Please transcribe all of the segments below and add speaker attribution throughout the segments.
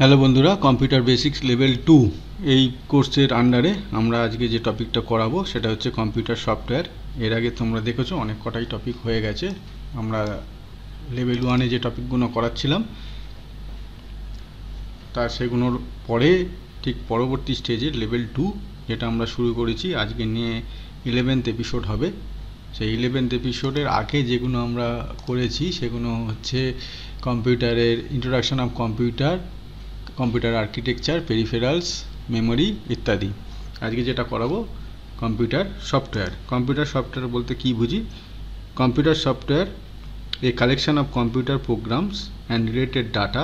Speaker 1: hello বন্ধুরা computer basics level two এই কোর্সের আন্ডারে আমরা আজকে যে টপিকটা করাবো সেটা হচ্ছে কম্পিউটার সফটওয়্যার এর আগে তোমরা দেখেছো অনেক কটাই টপিক হয়ে গেছে আমরা লেভেল ওয়ানে যে টপিকগুলো করাচ্ছিলাম তা সেগুলোর পরে ঠিক পরবর্তী স্টেজে লেভেল টু যেটা আমরা শুরু করেছি আজকে নিয়ে ইলেভেন্থ এপিসোড হবে সেই ইলেভেন্থ এপিসোডের আগে যেগুলো আমরা করেছি সেগুলো হচ্ছে কম্পিউটারের introduction of computer computer architecture peripherals memory ইত্যাদি আজকে যেটা করাবো কম্পিউটার সফটওয়্যার কম্পিউটার সফটওয়্যার বলতে কি বুঝি computer software a collection of computer programs and related data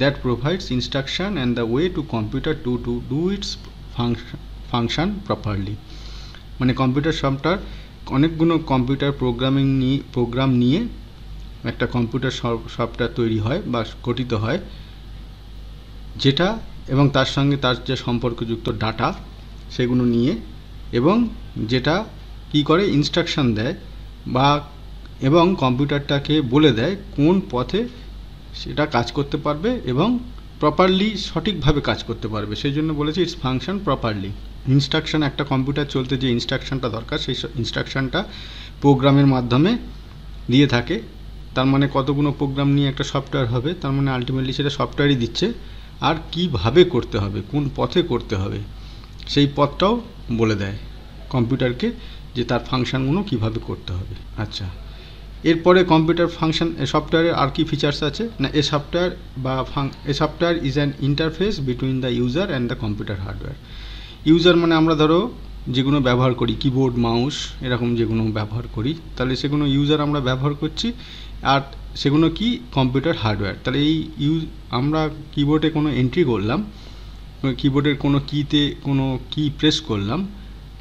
Speaker 1: that provides instruction and the way to computer to to do its function properly মানে computer software অনেকগুলো computer programming নিয়ে program নিয়ে একটা computer software তৈরি হয় বা গঠিত হয় যেটা এবং তার সঙ্গে তার যে সম্পর্কযুক্ত ডাটা সেগুলো নিয়ে এবং যেটা কি করে ইনস্ট্রাকশান দেয় বা এবং কম্পিউটারটাকে বলে দেয় কোন পথে সেটা কাজ করতে পারবে এবং প্রপারলি সঠিকভাবে কাজ করতে পারবে সেই জন্য বলেছে ইটস ফাংশন প্রপারলি ইনস্ট্রাকশান একটা কম্পিউটার চলতে যে ইনস্ট্রাকশানটা দরকার সেই ইনস্ট্রাকশানটা প্রোগ্রামের মাধ্যমে দিয়ে থাকে তার মানে কতগুলো প্রোগ্রাম নিয়ে একটা সফটওয়্যার হবে তার মানে আলটিমেটলি সেটা সফটওয়্যারই দিচ্ছে আর কিভাবে করতে হবে কোন পথে করতে হবে সেই পথটাও বলে দেয় কম্পিউটারকে যে তার ফাংশানগুলো কিভাবে করতে হবে আচ্ছা এরপরে কম্পিউটার ফাংশন সফটওয়্যারের আর কি ফিচার্স আছে না এ সফটওয়্যার বা ফাং a software is an interface between the user and the computer hardware user মানে আমরা ধরো যেগুলো ব্যবহার করি কিবোর্ড মাউস এরকম যেগুলো ব্যবহার করি তাহলে সেগুলো ইউজার আমরা ব্যবহার করছি আর সেগুলো কি কম্পিউটার হার্ডওয়্যার তাহলে এই ইউজ আমরা কিবোর্ডে কোনো এন্ট্রি করলাম কিবোর্ডের কোনো কীতে কোনো কি প্রেস করলাম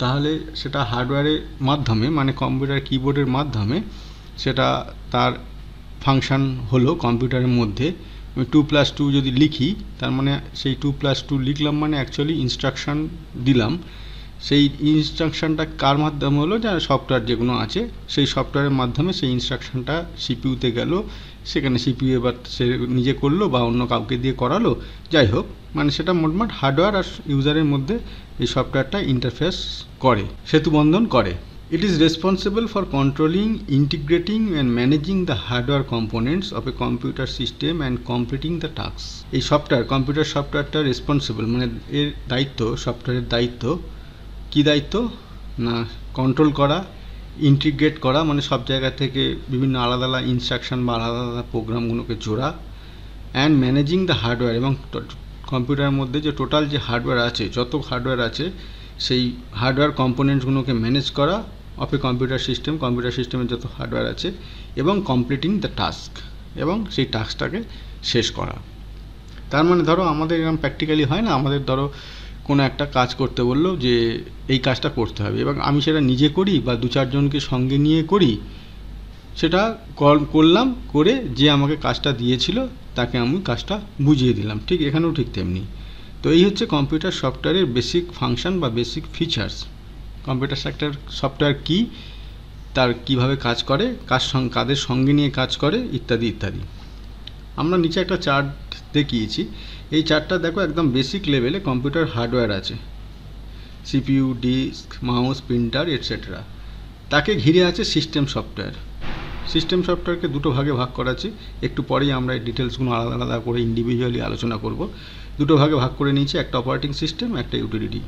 Speaker 1: তাহলে সেটা হার্ডওয়্যারের মাধ্যমে মানে কম্পিউটার কিবোর্ডের মাধ্যমে সেটা তার ফাংশান হলো কম্পিউটারের মধ্যে টু প্লাস টু যদি লিখি তার মানে সেই টু প্লাস টু লিখলাম মানে অ্যাকচুয়ালি ইনস্ট্রাকশান দিলাম সেই ইনস্ট্রাকশানটা কার মাধ্যমে হলো যা সফটওয়্যার যেগুলো আছে সেই সফটওয়্যারের মাধ্যমে সেই ইনস্ট্রাকশানটা সিপিউতে গেল সেখানে সিপিউ এবার সে নিজে করলো বা অন্য কাউকে দিয়ে করালো যাই হোক মানে সেটা মোটমাট হার্ডওয়্যার আর ইউজারের মধ্যে এই সফটওয়্যারটা ইন্টারফেস করে সেতুবন্ধন করে it is responsible for controlling integrating and managing the hardware components of a computer system and completing the task এই সফটওয়্যার কম্পিউটার সফটওয়্যারটা রেসপন্সিবল মানে এর দায়িত্ব সফটওয়্যারের দায়িত্ব কি দায়িত্ব না কন্ট্রোল করা ইন্টিগ্রেট করা মানে সব জায়গা থেকে বিভিন্ন আলাদা আলাদা ইনস্ট্রাকশন বা আলাদা আলাদা প্রোগ্রামগুলোকে জোড়া অ্যান্ড ম্যানেজিং দ্য হার্ডওয়্যার এবং কম্পিউটারের মধ্যে যে টোটাল যে হার্ডওয়্যার আছে যত হার্ডওয়্যার আছে সেই হার্ডওয়্যার কম্পোনেন্টসগুলোকে ম্যানেজ করা of a computer system computer সিস্টেমের যত হার্ডওয়্যার আছে এবং কমপ্লিটিং দ্য টাস্ক এবং সেই টাস্কটাকে শেষ করা তার মানে ধরো আমাদের এরকম প্র্যাকটিক্যালি হয় না আমাদের ধরো কোনো একটা কাজ করতে বললো যে এই কাজটা করতে হবে এবং আমি সেটা নিজে করি বা দু চারজনকে সঙ্গে নিয়ে করি সেটা করলাম করে যে আমাকে কাজটা দিয়েছিল তাকে আমি কাজটা বুঝিয়ে দিলাম ঠিক এখানেও ঠিক তেমনি তো এই হচ্ছে কম্পিউটার সফটওয়্যারের বেসিক ফাংশন বা basic features computer sector software কি তার কিভাবে কাজ করে কাজ কাদের সঙ্গে নিয়ে কাজ করে ইত্যাদি ইত্যাদি আমরা নিচে একটা চার্ট দেখিয়েছি এই চারটা দেখো একদম বেসিক লেভেলে কম্পিউটার হার্ডওয়্যার আছে CPU disk mouse printer etcetera তাকে ঘিরে আছে সিস্টেম সফটওয়্যার সিস্টেম সফটওয়্যারকে দুটো ভাগে ভাগ করা আছে একটু পরেই আমরা এই ডিটেলসগুলো আলাদা আলাদা করে ইন্ডিভিজুয়ালি আলোচনা করব দুটো ভাগে ভাগ করে নিয়েছি একটা অপারেটিং সিস্টেম একটা ইউটিলিটি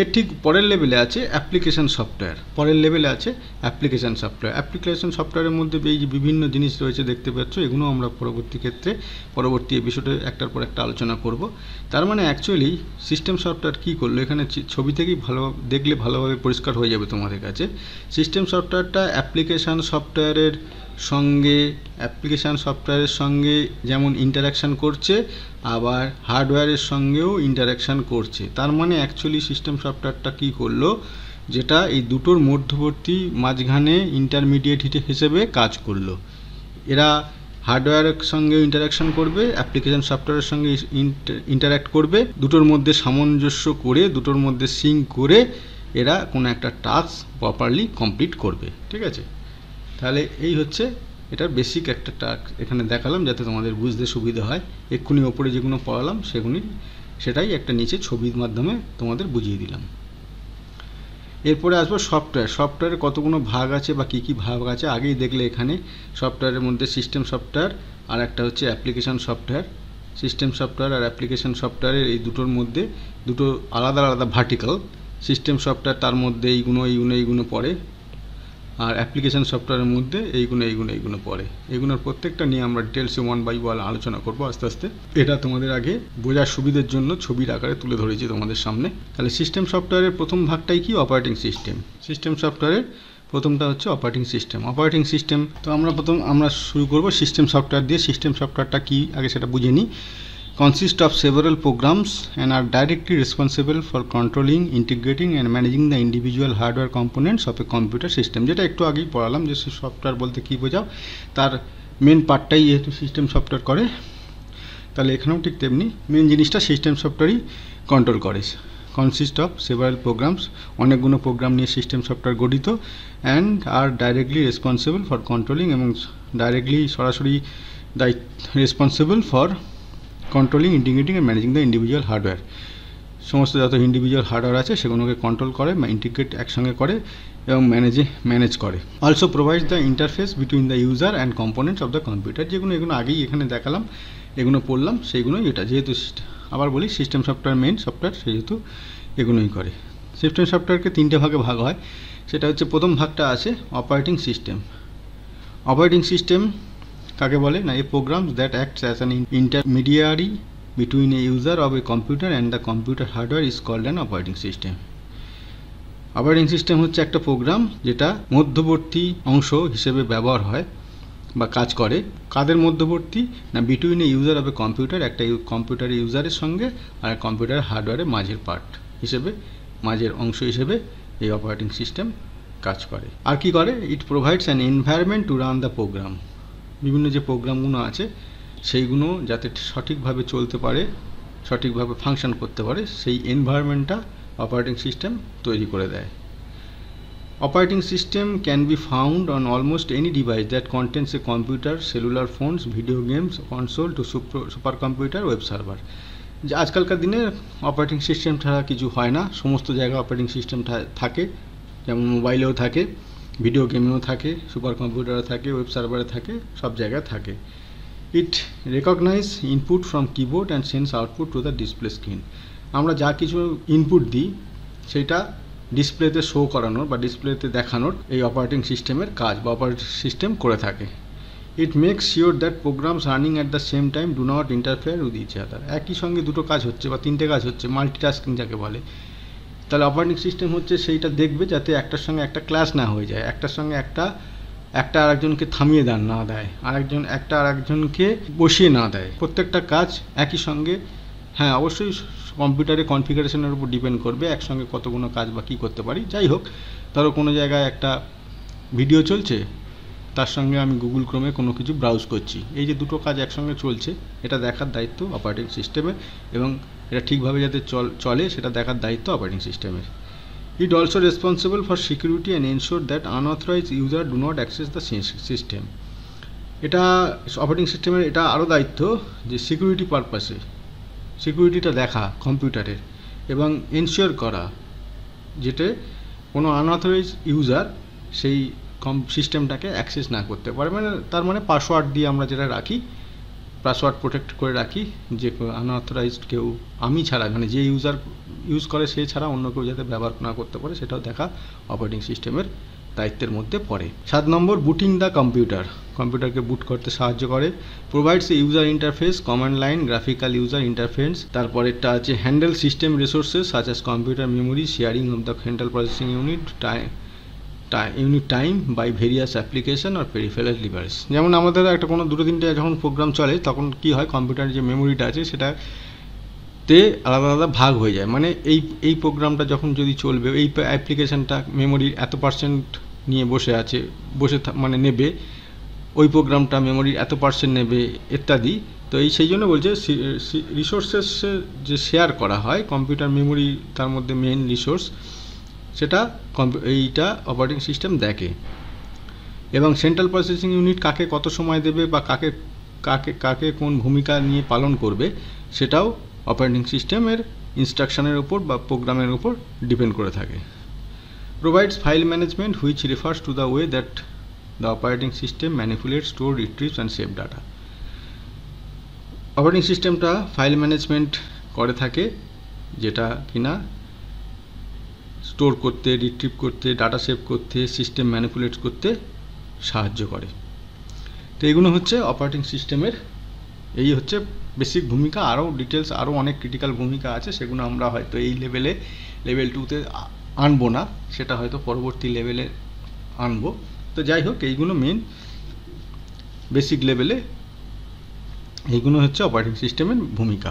Speaker 1: এর ঠিক পরের লেভেলে আছে অ্যাপ্লিকেশান সফটওয়্যার পরের লেভেলে আছে অ্যাপ্লিকেশান সফটওয়্যার অ্যাপ্লিকেশান সফটওয়্যারের মধ্যে এই যে বিভিন্ন জিনিস রয়েছে দেখতে পাচ্ছ এগুলো আমরা পরবর্তী ক্ষেত্রে পরবর্তী এপিসোডে বিষয়টা একটার পর একটা আলোচনা করব তার মানে অ্যাকচুয়ালি সিস্টেম সফটওয়্যার কী করলো এখানে ছবি থেকেই ভালো দেখলে ভালোভাবে পরিষ্কার হয়ে যাবে তোমাদের কাছে সিস্টেম সফটওয়্যারটা অ্যাপ্লিকেশান সফটওয়্যারের সঙ্গে অ্যাপ্লিকেশান সফটওয়্যারের সঙ্গে যেমন ইন্টারাকশান করছে আবার হার্ডওয়্যারের সঙ্গেও ইন্টারাকশান করছে তার মানে অ্যাকচুয়ালি সিস্টেম সফটওয়্যারটা কী করলো যেটা এই দুটোর মধ্যবর্তী মাঝখানে ইন্টারমিডিয়েট হিসেবে কাজ করলো এরা হার্ডওয়্যারের সঙ্গে ইন্টারাকশান করবে অ্যাপ্লিকেশন সফটওয়্যারের সঙ্গে ইন্টারাক্ট করবে দুটোর মধ্যে সামঞ্জস্য করে দুটোর মধ্যে সিঙ্ক করে এরা কোনো একটা টাস্ক প্রপারলি কমপ্লিট করবে ঠিক আছে তাহলে এই হচ্ছে এটার বেসিক একটা টাক এখানে দেখালাম যাতে তোমাদের বুঝতে সুবিধা হয় এক্ষুনি ওপরে যেগুলো পড়ালাম সেগুলি সেটাই একটা নিচে ছবির মাধ্যমে তোমাদের বুঝিয়ে দিলাম এরপরে আসবো সফটওয়্যার সফটওয়্যারের কতগুলো ভাগ আছে বা কী কী ভাগ আছে আগেই দেখলে এখানে সফটওয়্যারের মধ্যে সিস্টেম সফটওয়্যার আর একটা হচ্ছে অ্যাপ্লিকেশান সফটওয়্যার সিস্টেম সফটওয়্যার আর অ্যাপ্লিকেশান সফটওয়্যারের এই দুটোর মধ্যে দুটো আলাদা আলাদা ভার্টিক্যাল সিস্টেম সফটওয়্যার তার মধ্যে এইগুলো এইগুলো এইগুলো পড়ে আর অ্যাপ্লিকেশান সফটওয়্যারের মধ্যে এইগুলো এইগুলো এইগুলো পড়ে এগুলোর প্রত্যেকটা নিয়ে আমরা ডিটেলসে ওয়ান বাই ওয়ান আলোচনা করবো আস্তে আস্তে এটা তোমাদের আগে বোঝার সুবিধের জন্য ছবির আকারে তুলে ধরেছি তোমাদের সামনে তাহলে সিস্টেম সফটওয়্যারের প্রথম ভাগটাই কি অপারেটিং সিস্টেম সিস্টেম সফটওয়্যারের প্রথমটা হচ্ছে অপারেটিং সিস্টেম অপারেটিং সিস্টেম তো আমরা প্রথম আমরা শুরু করব সিস্টেম সফটওয়্যার দিয়ে সিস্টেম সফটওয়্যারটা কি আগে সেটা বুঝে নিই consist of several programs and are directly responsible for controlling, integrating and managing the individual hardware components of a computer system যেটা একটু আগেই পড়ালাম যে সফটওয়্যার বলতে কী বোঝাও তার মেন পার্টটাই যেহেতু সিস্টেম সফটওয়্যার করে তাহলে এখানেও ঠিক তেমনি মেন জিনিসটা সিস্টেম সফটওয়্যারই কন্ট্রোল করে কনসিস্ট অফ সেভারাল প্রোগ্রামস অনেকগুলো প্রোগ্রাম নিয়ে সিস্টেম সফটওয়্যার গঠিত অ্যান্ড আর ডাইরেক্টলি রেসপন্সিবল ফর কন্ট্রোলিং এবং ডাইরেক্টলি সরাসরি দায়িত্ব responsible for controlling integrating and managing the individual hardware সমস্ত যত ইন্ডিভিজুয়াল হার্ডওয়্যার আছে সেগুলোকে কন্ট্রোল করে বা ইন্টিগ্রেট একসঙ্গে করে এবং ম্যানেজে ম্যানেজ করে also provide the interface between the user and components of the computer যেগুলো এগুলো আগেই এখানে দেখালাম এগুলো পড়লাম সেইগুলোই এটা যেহেতু আবার বলি সিস্টেম সফটওয়্যার মেন সফটওয়্যার সেহেতু এগুলোই করে সিস্টেম সফটওয়্যারকে তিনটে ভাগে ভাগ হয় সেটা হচ্ছে প্রথম ভাগটা আছে অপারেটিং সিস্টেম অপারেটিং সিস্টেম কাকে বলে না a program that acts as an intermediary between a user of a computer and the computer hardware is called an operating system operating system হচ্ছে একটা প্রোগ্রাম যেটা মধ্যবর্তী অংশ হিসেবে ব্যবহার হয় বা কাজ করে কাদের মধ্যবর্তী না between a user of a computer একটা কম্পিউটার ইউজারের সঙ্গে আর কম্পিউটার হার্ডওয়্যারের মাঝের পার্ট হিসেবে মাঝের অংশ হিসেবে এই অপারেটিং সিস্টেম কাজ করে আর কি করে it provides an environment to run the program বিভিন্ন যে প্রোগ্রামগুলো আছে সেইগুলো যাতে সঠিকভাবে চলতে পারে সঠিকভাবে ফাংশন করতে পারে সেই এনভায়রনমেন্টটা অপারেটিং সিস্টেম তৈরি করে দেয় operating system can be found on almost any device that contents a computer cellular phones video games console to super computer web server যে আজকালকার দিনে অপারেটিং সিস্টেম ছাড়া কিছু হয় না সমস্ত জায়গায় অপারেটিং সিস্টেম থাকে যেমন মোবাইলেও থাকে ভিডিও গেমেও থাকে সুপার কম্পিউটারে থাকে ওয়েব সার্ভারে থাকে সব জায়গায় থাকে it recognize input from keyboard and sense output to the display screen আমরা যা কিছু ইনপুট দিই সেটা ডিসপ্লেতে শো করানোর বা ডিসপ্লেতে দেখানোর এই অপারেটিং সিস্টেমের কাজ বা অপারেটিং সিস্টেম করে থাকে it makes sure that programs running at the same time do not interfere with each other একই সঙ্গে দুটো কাজ হচ্ছে বা তিনটে কাজ হচ্ছে মাল্টিটাস্কিং যাকে বলে তাহলে অপারেটিং সিস্টেম হচ্ছে সেইটা দেখবে যাতে একটার সঙ্গে একটা ক্লাস না হয়ে যায় একটার সঙ্গে একটা একটা আরেকজনকে থামিয়ে দেন না দেয় আরেকজন একটা আরেকজনকে বসিয়ে না দেয় প্রত্যেকটা কাজ একই সঙ্গে হ্যাঁ অবশ্যই কম্পিউটারে কনফিগারেশনের উপর ডিপেন্ড করবে একসঙ্গে কতগুলো কাজ বা কী করতে পারি যাই হোক ধরো কোনো জায়গায় একটা ভিডিও চলছে তার সঙ্গে আমি গুগল ক্রোমে কোনো কিছু ব্রাউজ করছি এই যে দুটো কাজ একসঙ্গে চলছে এটা দেখার দায়িত্ব অপারেটিং সিস্টেমে এবং এটা ঠিকভাবে যাতে চলে সেটা দেখার দায়িত্ব অপারেটিং সিস্টেমের it also responsible for security and ensure that unauthorize user do not access the system এটা অপারেটিং সিস্টেমের এটা আরও দায়িত্ব যে সিকিউরিটি পারপাসে সিকিউরিটিটা দেখা কম্পিউটারের এবং এনশিওর করা যেটা কোনো আনঅথরাইজ ইউজার সেই কম সিস্টেমটাকে অ্যাক্সেস না করতে পারে মানে তার মানে পাসওয়ার্ড দিয়ে আমরা যেটা রাখি পাসওয়ার্ড প্রোটেক্ট করে রাখি যে আনঅথরাইজড কেউ আমি ছাড়া মানে যে ইউজার ইউজ করে সে ছাড়া অন্য কেউ যাতে ব্যবহার না করতে পারে সেটাও দেখা অপারেটিং সিস্টেমের দায়িত্বের মধ্যে পড়ে সাত নম্বর বুটিং দ্য কম্পিউটার কম্পিউটারকে বুট করতে সাহায্য করে provides a user interface command line graphical user interface তারপরেরটা আছে handle system resources such as computer memory sharing of the handle processing unit time unit time by various application আর peripheral device যেমন আমাদের একটা কোনো দুটো তিনটে যখন প্রোগ্রাম চলে তখন কি হয় কম্পিউটারের যে মেমোরিটা আছে সেটা তে আলাদা আলাদা ভাগ হয়ে যায় মানে এই এই প্রোগ্রামটা যখন যদি চলবে এই অ্যাপ্লিকেশনটা মেমোরির এত পার্সেন্ট নিয়ে বসে আছে বসে মানে নেবে ওই প্রোগ্রামটা মেমোরির এত পার্সেন্ট নেবে ইত্যাদি তো এই সেই জন্য বলছে রিসোর্সেস যে শেয়ার করা হয় কম্পিউটার মেমোরি তার মধ্যে মেন রিসোর্স সেটা এইটা অপারেটিং সিস্টেম দেখে এবং সেন্ট্রাল প্রসেসিং ইউনিট কাকে কত সময় দেবে বা কাকে কাকে কাকে কোন ভূমিকা নিয়ে পালন করবে সেটাও অপারেটিং সিস্টেমের ইনস্ট্রাকশানের উপর বা প্রোগ্রামের উপর ডিপেন্ড করে থাকে provides file management which refers to the way that the operating system manipulates, store retrieves and save data operating সিস্টেমটা ফাইল ম্যানেজমেন্ট করে থাকে যেটা কিনা স্টোর করতে রিট্রিভ করতে ডাটা সেভ করতে সিস্টেম ম্যানিপুলেট করতে সাহায্য করে তো এগুলো হচ্ছে অপারেটিং সিস্টেমের এই হচ্ছে বেসিক ভূমিকা আরও ডিটেলস আরও অনেক ক্রিটিক্যাল ভূমিকা আছে সেগুলো আমরা হয়তো এই লেভেলে লেভেল টুতে আনবো না সেটা হয়তো পরবর্তী লেভেলে আনবো তো যাই হোক এইগুলো মেন বেসিক লেভেলে এইগুলো হচ্ছে অপারেটিং সিস্টেমের ভূমিকা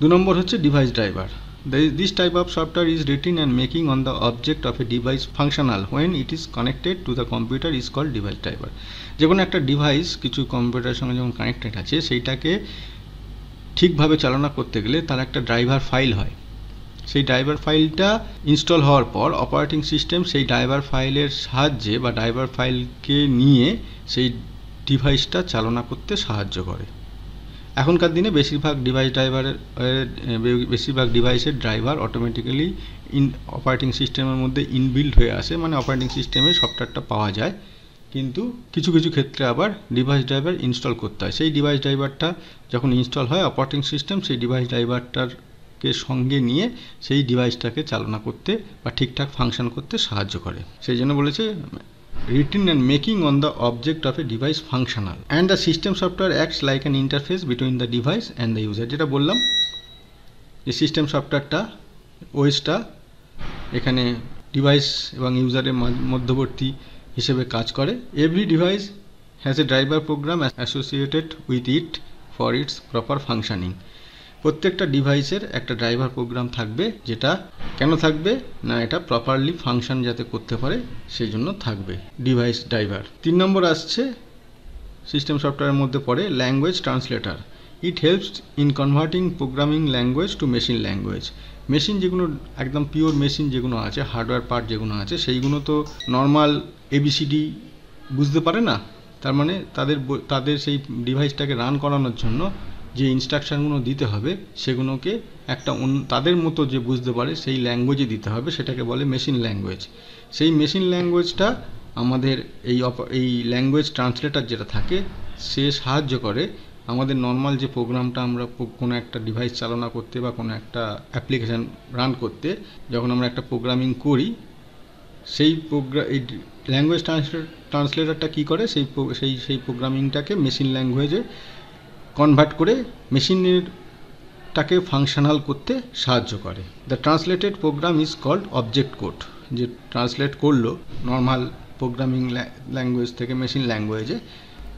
Speaker 1: দু নম্বর হচ্ছে device driver This type of software is written and making on the object of a device functional when it is connected to the computer is called device driver যে কোনো একটা ডিভাইস কিছু computer সঙ্গে যেমন connected আছে সেইটাকে ঠিকভাবে চালনা করতে গেলে তার একটা ড্রাইভার ফাইল হয় সেই ড্রাইভার ফাইলটা ইনস্টল হওয়ার পর অপারেটিং সিস্টেম সেই ড্রাইভার ফাইলের সাহায্যে বা ড্রাইভার ফাইলকে নিয়ে সেই ডিভাইসটা চালনা করতে সাহায্য করে এখনকার দিনে বেশিরভাগ ডিভাইস ড্রাইভারের বেশিরভাগ ডিভাইসের ড্রাইভার অটোমেটিক্যালি ইন অপারেটিং সিস্টেমের মধ্যে ইনবিল্ড হয়ে আসে মানে অপারেটিং সিস্টেমে সফটওয়্যারটা পাওয়া যায় কিন্তু কিছু কিছু ক্ষেত্রে আবার ডিভাইস ড্রাইভার ইনস্টল করতে হয় সেই ডিভাইস ড্রাইভারটা যখন ইনস্টল হয় অপারেটিং সিস্টেম সেই ডিভাইস ড্রাইভারটারকে সঙ্গে নিয়ে সেই ডিভাইসটাকে চালনা করতে বা ঠিকঠাক ফাংশন করতে সাহায্য করে সেই জন্য বলেছে written and making on the object of a device functional and the system software acts like an interface between the device and the user যেটা বললাম যে সিস্টেম সফটওয়্যারটা ওয়েসটা এখানে ডিভাইস এবং ইউজারের মধ্যবর্তী হিসেবে কাজ করে every device has a driver program associated with it for its proper functioning প্রত্যেকটা ডিভাইসের একটা ড্রাইভার প্রোগ্রাম থাকবে যেটা কেন থাকবে না এটা প্রপারলি ফাংশন যাতে করতে পারে সেই জন্য থাকবে ডিভাইস ড্রাইভার তিন নম্বর আসছে সিস্টেম সফটওয়্যারের মধ্যে পড়ে language translator it helps in converting programming language to machine language machine যেগুলো একদম পিওর মেশিন যেগুলো আছে হার্ডওয়্যার পার্ট যেগুলো আছে সেইগুলো তো নর্মাল এবিসিডি বুঝতে পারে না তার মানে তাদের তাদের সেই ডিভাইসটাকে রান করানোর জন্য যে ইনস্ট্রাকশানগুলো দিতে হবে সেগুলোকে একটা তাদের মতো যে বুঝতে পারে সেই ল্যাঙ্গুয়েজে দিতে হবে সেটাকে বলে মেশিন ল্যাঙ্গুয়েজ সেই মেশিন ল্যাঙ্গুয়েজটা আমাদের এই এই ল্যাঙ্গুয়েজ ট্রান্সলেটার যেটা থাকে সে সাহায্য করে আমাদের নর্মাল যে প্রোগ্রামটা আমরা কোনো একটা ডিভাইস চালনা করতে বা কোনো একটা অ্যাপ্লিকেশান রান করতে যখন আমরা একটা প্রোগ্রামিং করি সেই প্রোগ্রাম এই ল্যাঙ্গুয়েজ ট্রান্সলেটারটা কী করে সেই সেই সেই প্রোগ্রামিংটাকে মেশিন ল্যাঙ্গুয়েজে কনভার্ট করে মেশিনের টাকে ফাংশনাল করতে সাহায্য করে the translated program is called object code যে ট্রান্সলেট করলো নর্মাল প্রোগ্রামিং ল্যাঙ্গুয়েজ থেকে মেশিন ল্যাঙ্গুয়েজে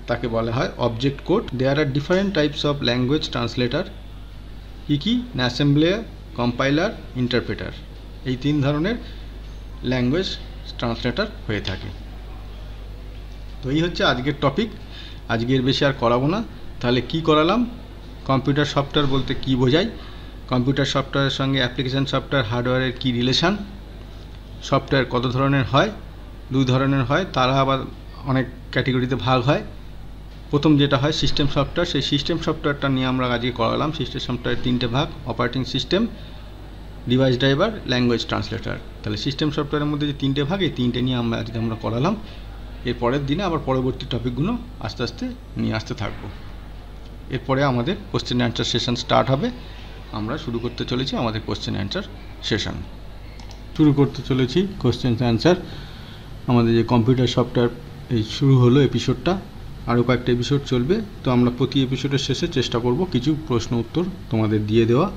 Speaker 1: তাকে বলা হয় object code there are different types of language translator কী কী অ্যাসেম্বলার কম্পাইলার ইন্টারপ্রেটার এই তিন ধরনের ল্যাঙ্গুয়েজ ট্রান্সলেটার হয়ে থাকে তো এই হচ্ছে আজকের টপিক আজকের বেশি আর করাবো না তাহলে কি করালাম কম্পিউটার সফটওয়্যার বলতে কি বোঝায় কম্পিউটার সফটওয়্যারের সঙ্গে অ্যাপ্লিকেশান সফটওয়্যার হার্ডওয়্যারের কি রিলেশান সফটওয়্যার কত ধরনের হয় দু ধরনের হয় তারা আবার অনেক ক্যাটেগরিতে ভাগ হয় প্রথম যেটা হয় সিস্টেম সফটওয়্যার সেই সিস্টেম সফটওয়্যারটা নিয়ে আমরা আজকে করালাম সিস্টেম সফটওয়্যারের তিনটে ভাগ operating system device driver language translator তাহলে সিস্টেম সফটওয়্যারের মধ্যে যে তিনটে ভাগ এই তিনটে নিয়ে আমরা আজকে আমরা করালাম এর পরের দিনে আবার পরবর্তী টপিকগুলো আস্তে আস্তে নিয়ে আসতে থাকবো এরপরে আমাদের কোশ্চেন অ্যান্সার সেশন স্টার্ট হবে আমরা শুরু করতে চলেছি আমাদের কোশ্চেন অ্যান্সার সেশন শুরু করতে চলেছি কোশ্চেন অ্যান্সার আমাদের যে কম্পিউটার সফটওয়্যার এই শুরু হলো এপিসোডটা আরও কয়েকটা এপিসোড চলবে তো আমরা প্রতি এপিসোডের শেষে চেষ্টা করব কিছু প্রশ্ন উত্তর তোমাদের দিয়ে দেওয়া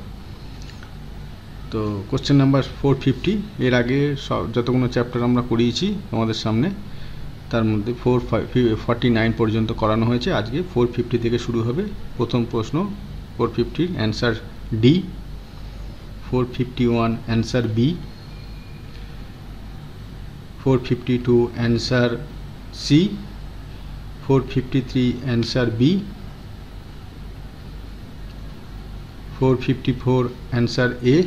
Speaker 1: তো কোশ্চেন নাম্বার ফোর ফিফটি এর আগে সব যতগুলো চ্যাপ্টার আমরা করিয়েছি তোমাদের সামনে তার মধ্যে ফোর ফর্টি নাইন পর্যন্ত করানো হয়েছে আজকে ফোর ফিফটি থেকে শুরু হবে প্রথম প্রশ্ন ফোর ফিফটির answer D four fifty one answer B four fifty two answer C four fifty three answer B four fifty four answer A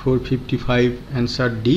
Speaker 1: four fifty five answer D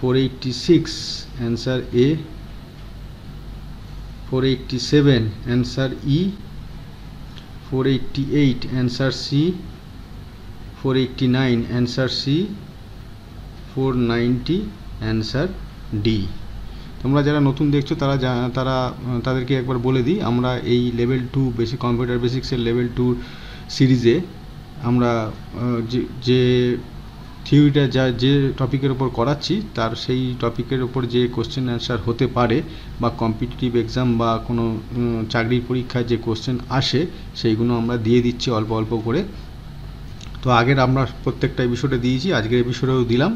Speaker 1: 487 answer E 488 answer C 489 answer C 490 answer D তোমরা যারা নতুন দেখছো তারা তারা তাদেরকে একবার বলে দিই আমরা এই লেভেল টু বেসিক কম্পিউটার বেসিক্সের লেভেল টু সিরিজে আমরা যে থিওরিটা যা যে টপিকের ওপর করাচ্ছি তার সেই টপিকের ওপর যে কোশ্চেন অ্যান্সার হতে পারে বা কম্পিটিটিভ এক্সাম বা কোনো চাকরির পরীক্ষায় যে কোশ্চেন আসে সেইগুলো আমরা দিয়ে দিচ্ছি অল্প অল্প করে তো আগের আমরা প্রত্যেকটা এপিসোডে দিয়েছি আজকের এপিসোডেও দিলাম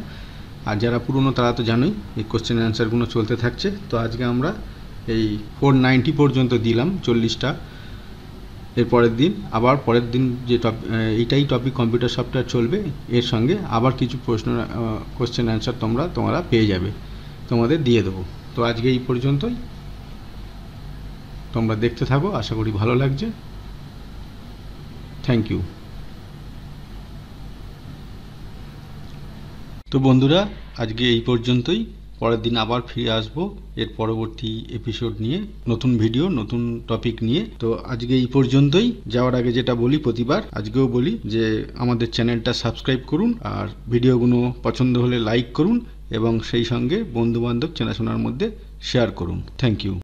Speaker 1: আর যারা পুরনো তারা তো জানোই এই কোশ্চেন অ্যান্সারগুলো চলতে থাকছে তো আজকে আমরা এই ফোর নাইনটি পর্যন্ত দিলাম চল্লিশটা এর পরের দিন আবার পরের দিন যে টপ এইটাই টপিক কম্পিউটার সফটওয়্যার চলবে এর সঙ্গে আবার কিছু প্রশ্ন কোশ্চেন অ্যান্সার তোমরা তোমরা পেয়ে যাবে তোমাদের দিয়ে দেবো তো আজকে এই পর্যন্তই তোমরা দেখতে থাকো আশা করি ভালো লাগছে থ্যাংক ইউ তো বন্ধুরা আজকে এই পর্যন্তই পরের দিন আবার ফিরে আসব এর পরবর্তী এপিসোড নিয়ে নতুন ভিডিও নতুন টপিক নিয়ে তো আজকে এই পর্যন্তই যাওয়ার আগে যেটা বলি প্রতিবার আজকেও বলি যে আমাদের চ্যানেলটা সাবস্ক্রাইব করুন আর ভিডিওগুলো পছন্দ হলে লাইক করুন এবং সেই সঙ্গে বন্ধুবান্ধব চেনাশোনার মধ্যে শেয়ার করুন থ্যাংক ইউ